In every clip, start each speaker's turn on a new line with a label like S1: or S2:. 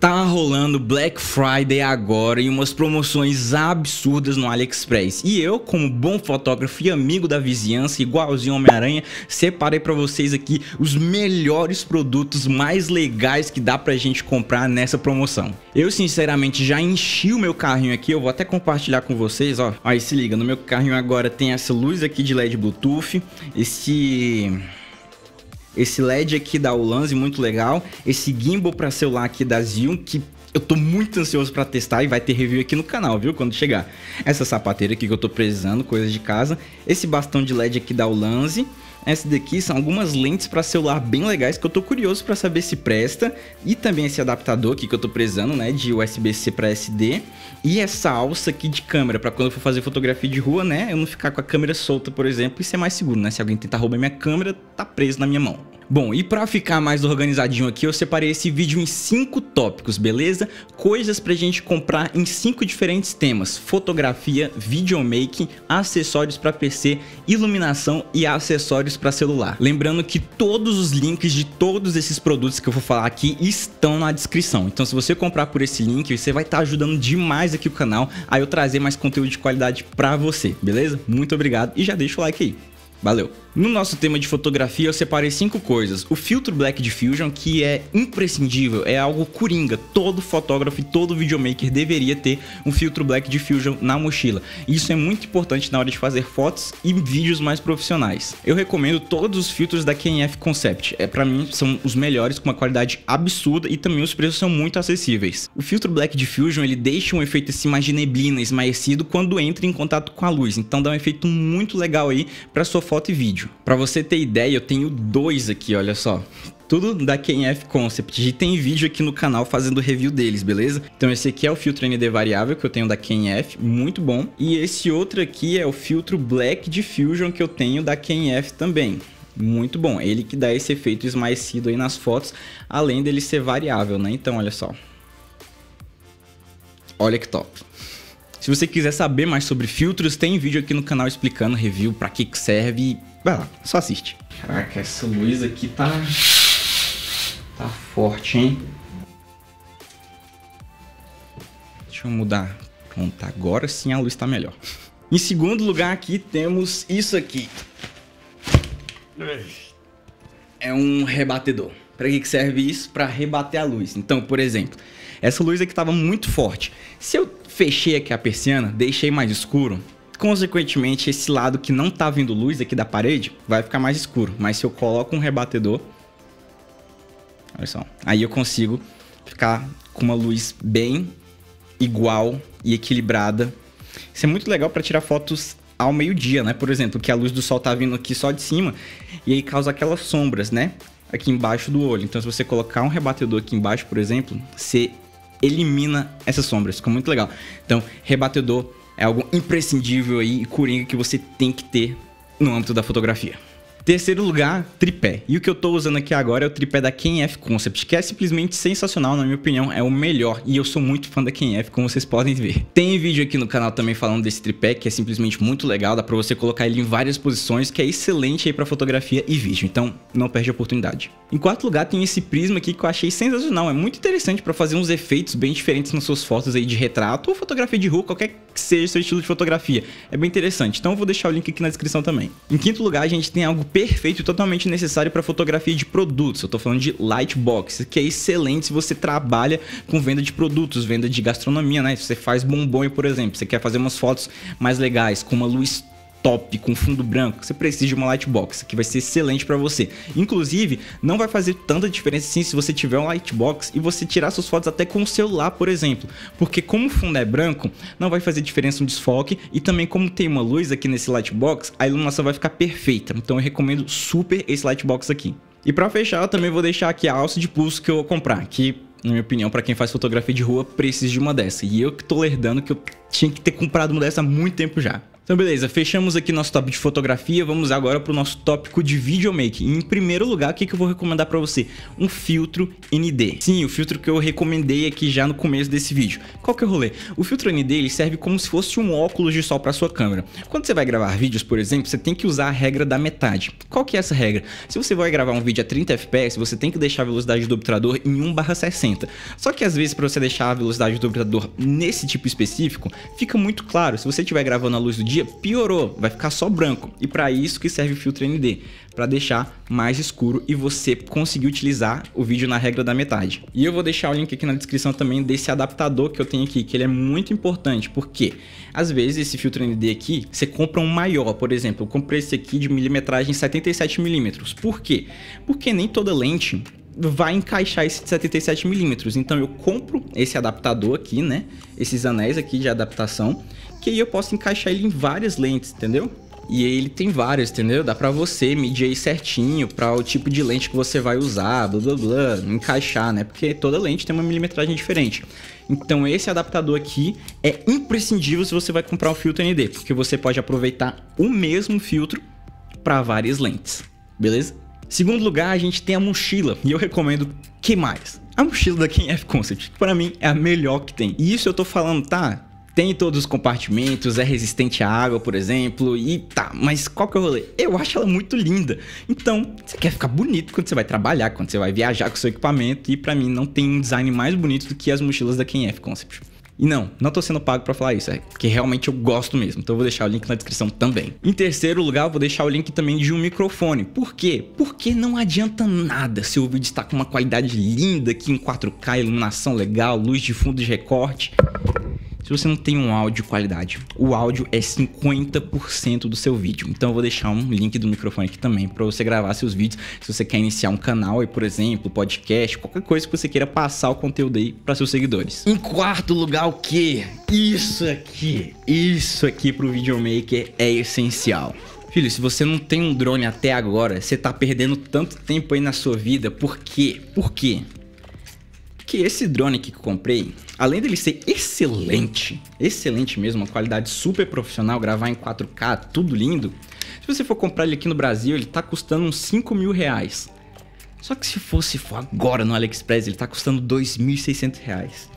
S1: Tá rolando Black Friday agora e umas promoções absurdas no AliExpress. E eu, como bom fotógrafo e amigo da vizinhança, igualzinho Homem-Aranha, separei para vocês aqui os melhores produtos mais legais que dá pra gente comprar nessa promoção. Eu sinceramente já enchi o meu carrinho aqui, eu vou até compartilhar com vocês, ó. Aí se liga, no meu carrinho agora tem essa luz aqui de LED Bluetooth, esse esse LED aqui da Ulanzi, muito legal. Esse gimbal para celular aqui da Zion, que eu tô muito ansioso para testar e vai ter review aqui no canal, viu? Quando chegar. Essa sapateira aqui que eu tô precisando, coisa de casa. Esse bastão de LED aqui da Ulanzi. Essa daqui são algumas lentes para celular bem legais que eu tô curioso para saber se presta. E também esse adaptador aqui que eu tô precisando, né, de USB-C para SD. E essa alça aqui de câmera para quando eu for fazer fotografia de rua, né, eu não ficar com a câmera solta, por exemplo, e ser é mais seguro, né? Se alguém tentar roubar minha câmera, tá preso na minha mão. Bom, e para ficar mais organizadinho aqui, eu separei esse vídeo em cinco tópicos, beleza? Coisas pra gente comprar em cinco diferentes temas: fotografia, videomaking, acessórios para PC, iluminação e acessórios para celular. Lembrando que todos os links de todos esses produtos que eu vou falar aqui estão na descrição. Então, se você comprar por esse link, você vai estar tá ajudando demais aqui o canal a eu trazer mais conteúdo de qualidade para você, beleza? Muito obrigado e já deixa o like aí. Valeu! No nosso tema de fotografia, eu separei cinco coisas. O filtro Black Diffusion, que é imprescindível, é algo coringa. Todo fotógrafo e todo videomaker deveria ter um filtro Black Diffusion na mochila. Isso é muito importante na hora de fazer fotos e vídeos mais profissionais. Eu recomendo todos os filtros da KNF Concept. É para mim são os melhores com uma qualidade absurda e também os preços são muito acessíveis. O filtro Black Diffusion, ele deixa um efeito assim mais de neblina, esmaecido quando entra em contato com a luz. Então dá um efeito muito legal aí para sua foto e vídeo. Para você ter ideia, eu tenho dois aqui, olha só. Tudo da KNF Concept. E tem vídeo aqui no canal fazendo review deles, beleza? Então esse aqui é o filtro ND variável que eu tenho da KNF, muito bom. E esse outro aqui é o filtro Black Diffusion que eu tenho da KNF também. Muito bom, ele que dá esse efeito esmaecido aí nas fotos, além dele ser variável, né? Então, olha só. Olha que top. Se você quiser saber mais sobre filtros, tem vídeo aqui no canal explicando review, para que, que serve. Vai lá, só assiste. Caraca, essa luz aqui tá. tá forte, hein? Deixa eu mudar. Pronto, agora sim a luz tá melhor. Em segundo lugar aqui temos isso aqui. É um rebatedor. Para que, que serve isso? Para rebater a luz. Então, por exemplo, essa luz aqui estava muito forte. Se eu Fechei aqui a persiana, deixei mais escuro. Consequentemente, esse lado que não tá vindo luz aqui da parede vai ficar mais escuro. Mas se eu coloco um rebatedor, olha só, aí eu consigo ficar com uma luz bem igual e equilibrada. Isso é muito legal para tirar fotos ao meio-dia, né? Por exemplo, que a luz do sol tá vindo aqui só de cima e aí causa aquelas sombras, né? Aqui embaixo do olho. Então, se você colocar um rebatedor aqui embaixo, por exemplo, você elimina essas sombras. Ficou muito legal. Então, rebatedor é algo imprescindível aí e coringa que você tem que ter no âmbito da fotografia. Terceiro lugar, tripé. E o que eu tô usando aqui agora é o tripé da Kenf Concept, que é simplesmente sensacional, na minha opinião, é o melhor. E eu sou muito fã da Kenf como vocês podem ver. Tem vídeo aqui no canal também falando desse tripé, que é simplesmente muito legal, dá pra você colocar ele em várias posições, que é excelente aí pra fotografia e vídeo, então não perde a oportunidade. Em quarto lugar, tem esse prisma aqui que eu achei sensacional, é muito interessante pra fazer uns efeitos bem diferentes nas suas fotos aí de retrato ou fotografia de rua, qualquer que seja o seu estilo de fotografia. É bem interessante, então eu vou deixar o link aqui na descrição também. Em quinto lugar, a gente tem algo perfeito e totalmente necessário para fotografia de produtos. Eu estou falando de Lightbox, que é excelente se você trabalha com venda de produtos, venda de gastronomia, né? Se você faz bombom, por exemplo, você quer fazer umas fotos mais legais com uma luz top com fundo branco, você precisa de uma lightbox, que vai ser excelente para você. Inclusive, não vai fazer tanta diferença assim se você tiver um lightbox e você tirar suas fotos até com o celular, por exemplo, porque como o fundo é branco, não vai fazer diferença um desfoque e também como tem uma luz aqui nesse lightbox, a iluminação vai ficar perfeita. Então eu recomendo super esse lightbox aqui. E para fechar, eu também vou deixar aqui a alça de pulso que eu vou comprar, que na minha opinião, para quem faz fotografia de rua, precisa de uma dessa. E eu que tô lerdando que eu tinha que ter comprado uma dessa há muito tempo já. Então, beleza, fechamos aqui nosso top de fotografia, vamos agora para o nosso tópico de videomaking. em primeiro lugar, o que, que eu vou recomendar para você? Um filtro ND. Sim, o filtro que eu recomendei aqui já no começo desse vídeo. Qual que é o rolê? O filtro ND ele serve como se fosse um óculos de sol para sua câmera. Quando você vai gravar vídeos, por exemplo, você tem que usar a regra da metade. Qual que é essa regra? Se você vai gravar um vídeo a 30 fps, você tem que deixar a velocidade do obturador em 1/60. Só que às vezes para você deixar a velocidade do obturador nesse tipo específico, fica muito claro. Se você estiver gravando a luz do dia, dia piorou, vai ficar só branco. E para isso que serve o filtro ND, para deixar mais escuro e você conseguir utilizar o vídeo na regra da metade. E eu vou deixar o link aqui na descrição também desse adaptador que eu tenho aqui, que ele é muito importante, porque às vezes esse filtro ND aqui, você compra um maior, por exemplo, eu comprei esse aqui de milimetragem 77mm. Por quê? Porque nem toda lente vai encaixar esse 77mm. Então eu compro esse adaptador aqui, né? Esses anéis aqui de adaptação que aí eu posso encaixar ele em várias lentes, entendeu? E ele tem várias, entendeu? Dá pra você medir aí certinho pra o tipo de lente que você vai usar, blá blá blá, encaixar, né? Porque toda lente tem uma milimetragem diferente. Então esse adaptador aqui é imprescindível se você vai comprar um filtro ND, porque você pode aproveitar o mesmo filtro para várias lentes, beleza? Segundo lugar, a gente tem a mochila, e eu recomendo que mais? A mochila da F Concept, que pra mim é a melhor que tem. E isso eu tô falando, tá? tem todos os compartimentos, é resistente à água, por exemplo, e tá, mas qual que é o rolê? Eu acho ela muito linda. Então, você quer ficar bonito quando você vai trabalhar, quando você vai viajar com seu equipamento, e para mim não tem um design mais bonito do que as mochilas da KNF Concept. E não, não tô sendo pago para falar isso, é porque realmente eu gosto mesmo. Então eu vou deixar o link na descrição também. Em terceiro lugar, eu vou deixar o link também de um microfone. Por quê? Porque não adianta nada se o vídeo está com uma qualidade linda aqui em 4K, iluminação legal, luz de fundo de recorte. Se você não tem um áudio de qualidade, o áudio é 50% do seu vídeo. Então eu vou deixar um link do microfone aqui também para você gravar seus vídeos. Se você quer iniciar um canal aí, por exemplo, podcast, qualquer coisa que você queira passar o conteúdo aí para seus seguidores. Em quarto lugar, o que? Isso aqui. Isso aqui pro videomaker é essencial. Filho, se você não tem um drone até agora, você tá perdendo tanto tempo aí na sua vida. Por quê? Por quê? que esse drone que comprei, além dele ser excelente, excelente mesmo, uma qualidade super profissional, gravar em 4K, tudo lindo. Se você for comprar ele aqui no Brasil, ele tá custando uns 5 mil reais. Só que se fosse for agora no AliExpress, ele tá custando 2.600 reais.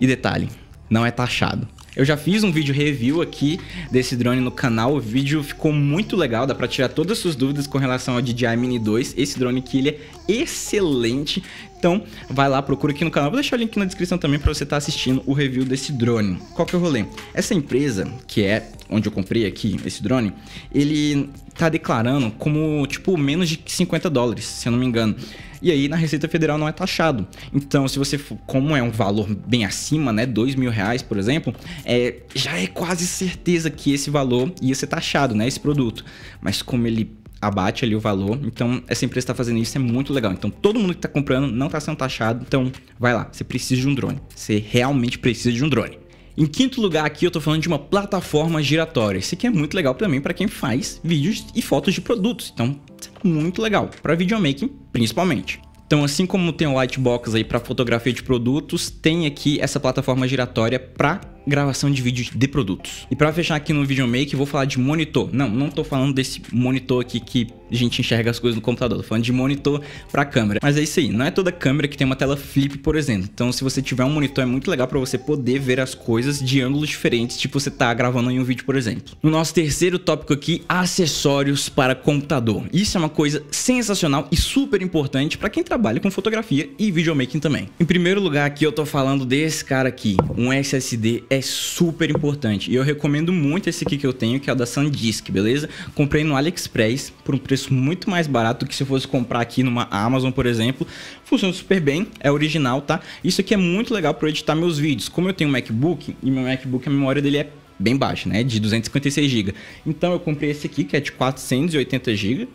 S1: E detalhe, não é taxado. Eu já fiz um vídeo review aqui desse drone no canal, o vídeo ficou muito legal, dá para tirar todas as suas dúvidas com relação ao DJI Mini 2. Esse drone aqui ele é excelente, então, vai lá, procura aqui no canal. Vou deixar o link na descrição também para você estar tá assistindo o review desse drone. Qual que é o rolê? Essa empresa, que é onde eu comprei aqui esse drone, ele tá declarando como, tipo, menos de 50 dólares, se eu não me engano. E aí na Receita Federal não é taxado. Então, se você for, como é um valor bem acima, né, dois mil reais, por exemplo, é, já é quase certeza que esse valor ia ser taxado, né, esse produto. Mas como ele abate ali o valor. Então, essa empresa está fazendo isso, é muito legal. Então, todo mundo que está comprando não está sendo taxado. Então, vai lá, você precisa de um drone. Você realmente precisa de um drone. Em quinto lugar aqui eu tô falando de uma plataforma giratória. Isso aqui é muito legal também para quem faz vídeos e fotos de produtos. Então, é muito legal para videomaking, principalmente. Então, assim como tem o Lightbox aí para fotografia de produtos, tem aqui essa plataforma giratória para gravação de vídeo de produtos. E para fechar aqui no make vou falar de monitor. Não, não tô falando desse monitor aqui que a gente enxerga as coisas no computador, tô falando de monitor para câmera. Mas é isso aí, não é toda câmera que tem uma tela flip, por exemplo. Então, se você tiver um monitor, é muito legal para você poder ver as coisas de ângulos diferentes, tipo você tá gravando em um vídeo, por exemplo. No nosso terceiro tópico aqui, acessórios para computador. Isso é uma coisa sensacional e super importante para quem trabalha com fotografia e videomaking também. Em primeiro lugar aqui, eu tô falando desse cara aqui, um SSD é super importante. E eu recomendo muito esse aqui que eu tenho, que é o da Sandisk, beleza? Comprei no AliExpress por um preço muito mais barato do que se eu fosse comprar aqui numa Amazon, por exemplo. Funciona super bem, é original, tá? Isso aqui é muito legal para editar meus vídeos. Como eu tenho um MacBook, e meu MacBook, a memória dele é bem baixa, né? É de 256 GB. Então eu comprei esse aqui, que é de 480 GB.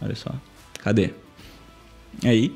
S1: Olha só. Cadê? Aí,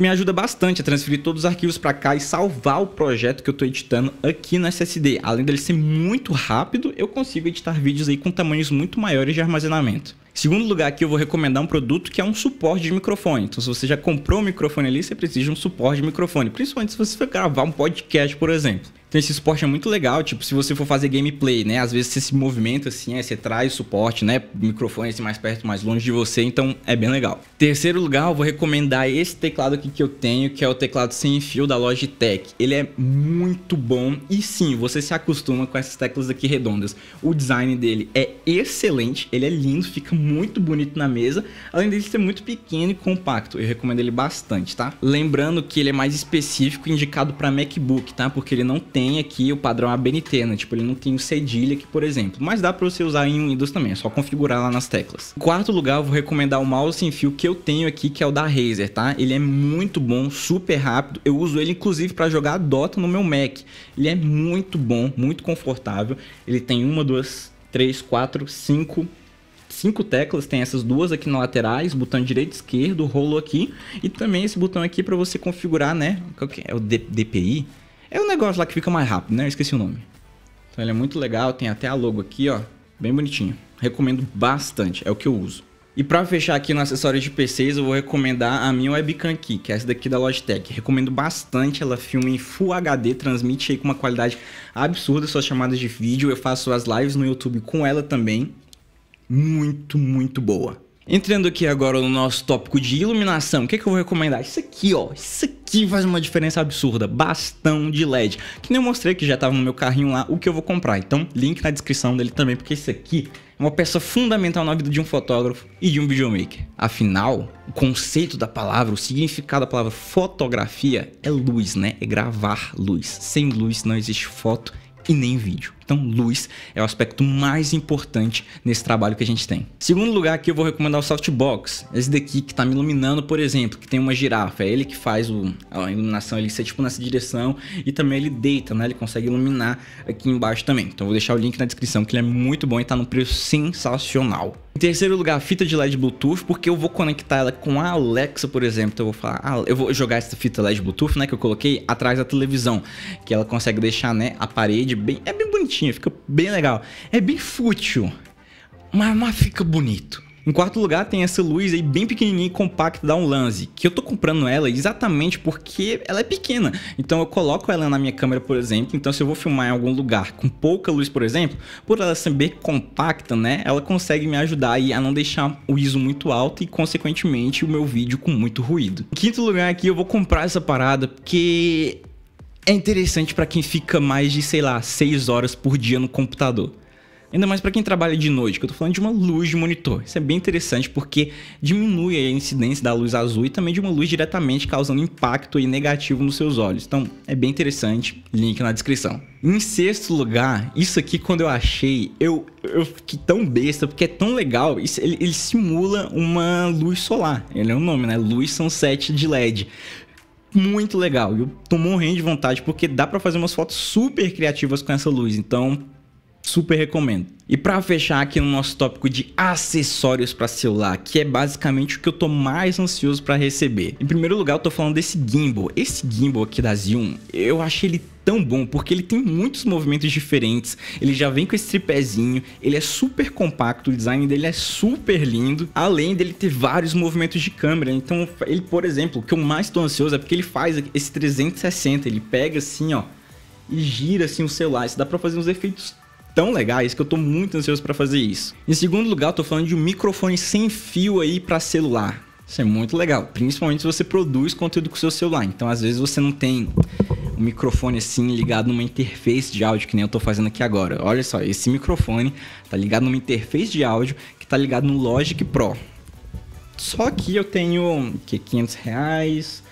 S1: que me ajuda bastante a transferir todos os arquivos para cá e salvar o projeto que eu estou editando aqui no SSD. Além dele ser muito rápido, eu consigo editar vídeos aí com tamanhos muito maiores de armazenamento. Segundo lugar aqui eu vou recomendar um produto que é um suporte de microfone. Então se você já comprou um microfone ali, você precisa de um suporte de microfone, principalmente se você for gravar um podcast, por exemplo. Então esse suporte é muito legal, tipo, se você for fazer gameplay, né? Às vezes você se movimenta assim, aí você traz suporte, né? Microfone assim, mais perto, mais longe de você, então é bem legal. Terceiro lugar, eu vou recomendar esse teclado aqui que eu tenho, que é o teclado sem fio da Logitech. Ele é muito bom e sim, você se acostuma com essas teclas aqui redondas. O design dele é excelente, ele é lindo, fica muito bonito na mesa, além dele ser muito pequeno e compacto. Eu recomendo ele bastante, tá? Lembrando que ele é mais específico, indicado para MacBook, tá? Porque ele não tem tem aqui o padrão ABNT, né? Tipo, ele não tem o cedilha aqui, por exemplo. Mas dá para você usar em Windows também, é só configurar lá nas teclas. Em quarto lugar, eu vou recomendar o mouse sem fio que eu tenho aqui, que é o da Razer, tá? Ele é muito bom, super rápido. Eu uso ele, inclusive, para jogar Dota no meu Mac. Ele é muito bom, muito confortável. Ele tem uma, duas, três, quatro, cinco cinco teclas, tem essas duas aqui na laterais, botão direito, esquerdo, rolo aqui e também esse botão aqui para você configurar, né? É? é o DPI? É o um negócio lá que fica mais rápido, né? Eu esqueci o nome. Então ele é muito legal, tem até a logo aqui, ó. Bem bonitinho. Recomendo bastante, é o que eu uso. E para fechar aqui no acessório de PCs, eu vou recomendar a minha webcam aqui, que é essa daqui da Logitech. Recomendo bastante, ela filma em Full HD, transmite aí com uma qualidade absurda suas chamadas de vídeo. Eu faço as lives no YouTube com ela também. Muito, muito boa. Entrando aqui agora no nosso tópico de iluminação, o que, é que eu vou recomendar? Isso aqui, ó. Isso aqui faz uma diferença absurda. Bastão de LED. Que nem eu mostrei que já tava no meu carrinho lá, o que eu vou comprar. Então, link na descrição dele também, porque isso aqui é uma peça fundamental na vida de um fotógrafo e de um videomaker. Afinal, o conceito da palavra, o significado da palavra fotografia é luz, né? É gravar luz. Sem luz não existe foto e nem vídeo. Então, luz é o aspecto mais importante nesse trabalho que a gente tem. Segundo lugar aqui, eu vou recomendar o softbox. Esse daqui que está me iluminando, por exemplo, que tem uma girafa. É ele que faz o, a iluminação, ele é tipo nessa direção e também ele deita, né? Ele consegue iluminar aqui embaixo também. Então, vou deixar o link na descrição, que ele é muito bom e está num preço sensacional. Em terceiro lugar, a fita de LED Bluetooth, porque eu vou conectar ela com a Alexa, por exemplo. Então eu vou falar, ah, eu vou jogar essa fita LED Bluetooth, né, que eu coloquei atrás da televisão, que ela consegue deixar, né, a parede bem, é bem bonitinho, fica bem legal. É bem fútil, mas, mas fica bonito. Em quarto lugar tem essa luz aí bem pequenininha e compacta da lance que eu tô comprando ela exatamente porque ela é pequena. Então eu coloco ela na minha câmera, por exemplo, então se eu vou filmar em algum lugar com pouca luz, por exemplo, por ela ser bem compacta, né, ela consegue me ajudar aí a não deixar o ISO muito alto e consequentemente o meu vídeo com muito ruído. Em quinto lugar aqui eu vou comprar essa parada porque é interessante para quem fica mais de, sei lá, 6 horas por dia no computador. Ainda mais para quem trabalha de noite, que eu tô falando de uma luz de monitor. Isso é bem interessante porque diminui a incidência da luz azul e também de uma luz diretamente causando impacto e negativo nos seus olhos. Então, é bem interessante, link na descrição. Em sexto lugar, isso aqui quando eu achei, eu, eu fiquei tão besta porque é tão legal. Isso, ele, ele simula uma luz solar. Ele é o um nome, né? Luz sunset de LED muito legal. Eu tô morrendo de vontade porque dá para fazer umas fotos super criativas com essa luz. Então, super recomendo. E para fechar aqui no nosso tópico de acessórios para celular, que é basicamente o que eu tô mais ansioso para receber. Em primeiro lugar, eu tô falando desse gimbal. Esse gimbal aqui da Zoom, eu achei ele tão bom porque ele tem muitos movimentos diferentes. Ele já vem com esse tripézinho, ele é super compacto, o design dele é super lindo, além dele ter vários movimentos de câmera. Então, ele, por exemplo, o que eu mais estou ansioso é porque ele faz esse 360, ele pega assim, ó, e gira assim o celular. Isso dá para fazer uns efeitos tão legais que eu tô muito ansioso para fazer isso. Em segundo lugar, eu tô falando de um microfone sem fio aí para celular. Isso é muito legal, principalmente se você produz conteúdo com seu celular. Então, às vezes você não tem um microfone assim ligado numa interface de áudio que nem eu tô fazendo aqui agora. Olha só, esse microfone tá ligado numa interface de áudio que tá ligado no Logic Pro. Só que eu tenho que 500 reais,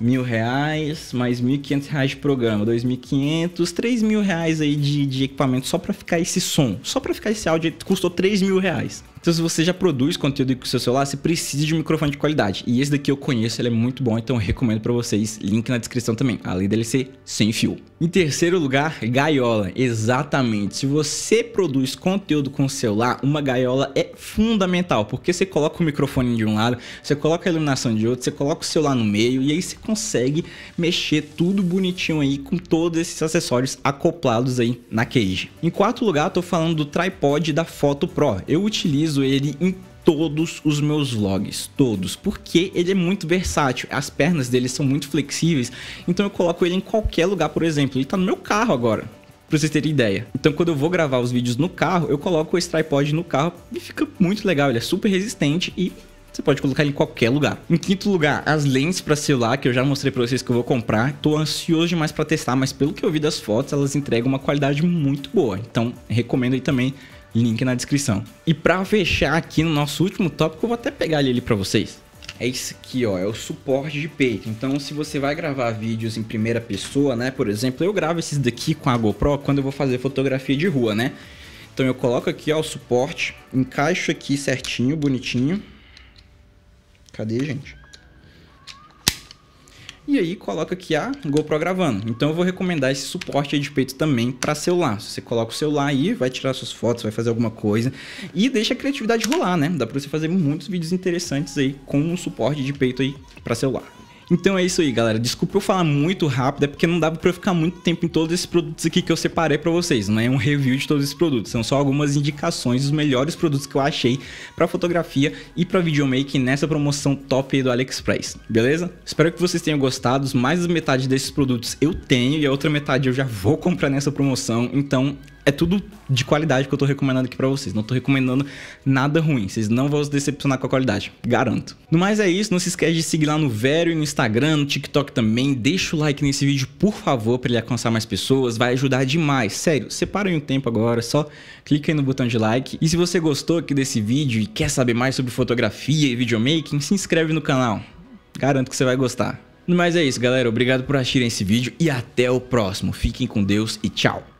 S1: mil reais, mais mil e quinhentos reais de programa, dois mil e quinhentos, três mil reais aí de, de equipamento só para ficar esse som, só para ficar esse áudio, custou três mil reais. Então, se você já produz conteúdo com o seu celular, você precisa de um microfone de qualidade. E esse daqui eu conheço, ele é muito bom, então eu recomendo para vocês. Link na descrição também, além dele ser sem fio. Em terceiro lugar, gaiola. Exatamente. Se você produz conteúdo com o celular, uma gaiola é fundamental, porque você coloca o microfone de um lado, você coloca a iluminação de outro, você coloca o celular no meio e aí você consegue mexer tudo bonitinho aí com todos esses acessórios acoplados aí na cage. Em quarto lugar, eu tô falando do tripod da Foto Pro. Eu utilizo utilizo ele em todos os meus vlogs, todos, porque ele é muito versátil, as pernas dele são muito flexíveis, então eu coloco ele em qualquer lugar, por exemplo, ele tá no meu carro agora, pra vocês terem ideia. Então, quando eu vou gravar os vídeos no carro, eu coloco esse tripod no carro e fica muito legal. Ele é super resistente e você pode colocar ele em qualquer lugar. Em quinto lugar, as lentes para celular, que eu já mostrei para vocês que eu vou comprar. Tô ansioso demais para testar, mas pelo que eu vi das fotos, elas entregam uma qualidade muito boa. Então, recomendo aí também link na descrição. E para fechar aqui no nosso último tópico, eu vou até pegar ele ali para vocês. É isso aqui, ó, é o suporte de peito. Então, se você vai gravar vídeos em primeira pessoa, né? Por exemplo, eu gravo esses daqui com a GoPro quando eu vou fazer fotografia de rua, né? Então eu coloco aqui, ó, o suporte, encaixo aqui certinho, bonitinho. Cadê, gente? e aí coloca aqui a GoPro gravando. Então eu vou recomendar esse suporte de peito também para celular. Você coloca o celular aí, vai tirar suas fotos, vai fazer alguma coisa e deixa a criatividade rolar, né? Dá para você fazer muitos vídeos interessantes aí com o um suporte de peito aí para celular. Então é isso aí, galera. Desculpa eu falar muito rápido, é porque não dava para eu ficar muito tempo em todos esses produtos aqui que eu separei para vocês. Não né? é um review de todos esses produtos, são só algumas indicações dos melhores produtos que eu achei para fotografia e para videomaking nessa promoção top aí do AliExpress, beleza? Espero que vocês tenham gostado. Mais da metade desses produtos eu tenho e a outra metade eu já vou comprar nessa promoção. Então é tudo de qualidade que eu tô recomendando aqui para vocês. Não tô recomendando nada ruim. Vocês não vão se decepcionar com a qualidade. Garanto. No mais é isso. Não se esquece de seguir lá no Vério e no Instagram, no TikTok também. Deixa o like nesse vídeo, por favor, para ele alcançar mais pessoas. Vai ajudar demais. Sério, separem um tempo agora. Só clica aí no botão de like. E se você gostou aqui desse vídeo e quer saber mais sobre fotografia e videomaking, se inscreve no canal. Garanto que você vai gostar. No mais é isso, galera. Obrigado por assistirem esse vídeo e até o próximo. Fiquem com Deus e tchau.